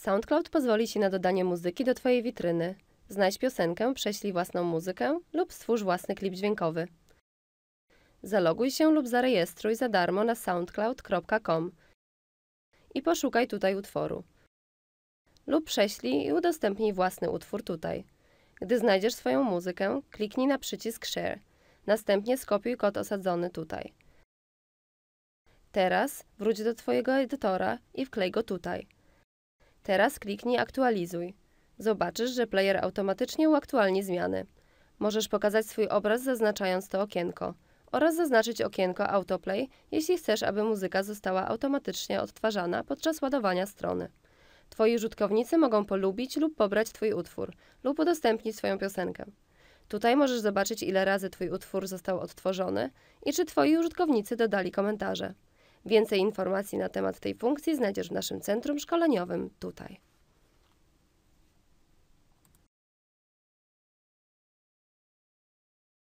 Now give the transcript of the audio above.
SoundCloud pozwoli Ci na dodanie muzyki do Twojej witryny. Znajdź piosenkę, prześlij własną muzykę lub stwórz własny klip dźwiękowy. Zaloguj się lub zarejestruj za darmo na soundcloud.com i poszukaj tutaj utworu. Lub prześlij i udostępnij własny utwór tutaj. Gdy znajdziesz swoją muzykę, kliknij na przycisk Share. Następnie skopiuj kod osadzony tutaj. Teraz wróć do Twojego edytora i wklej go tutaj. Teraz kliknij Aktualizuj. Zobaczysz, że player automatycznie uaktualni zmiany. Możesz pokazać swój obraz zaznaczając to okienko oraz zaznaczyć okienko Autoplay, jeśli chcesz, aby muzyka została automatycznie odtwarzana podczas ładowania strony. Twoi użytkownicy mogą polubić lub pobrać Twój utwór lub udostępnić swoją piosenkę. Tutaj możesz zobaczyć, ile razy Twój utwór został odtworzony i czy Twoi użytkownicy dodali komentarze. Więcej informacji na temat tej funkcji znajdziesz w naszym centrum szkoleniowym tutaj.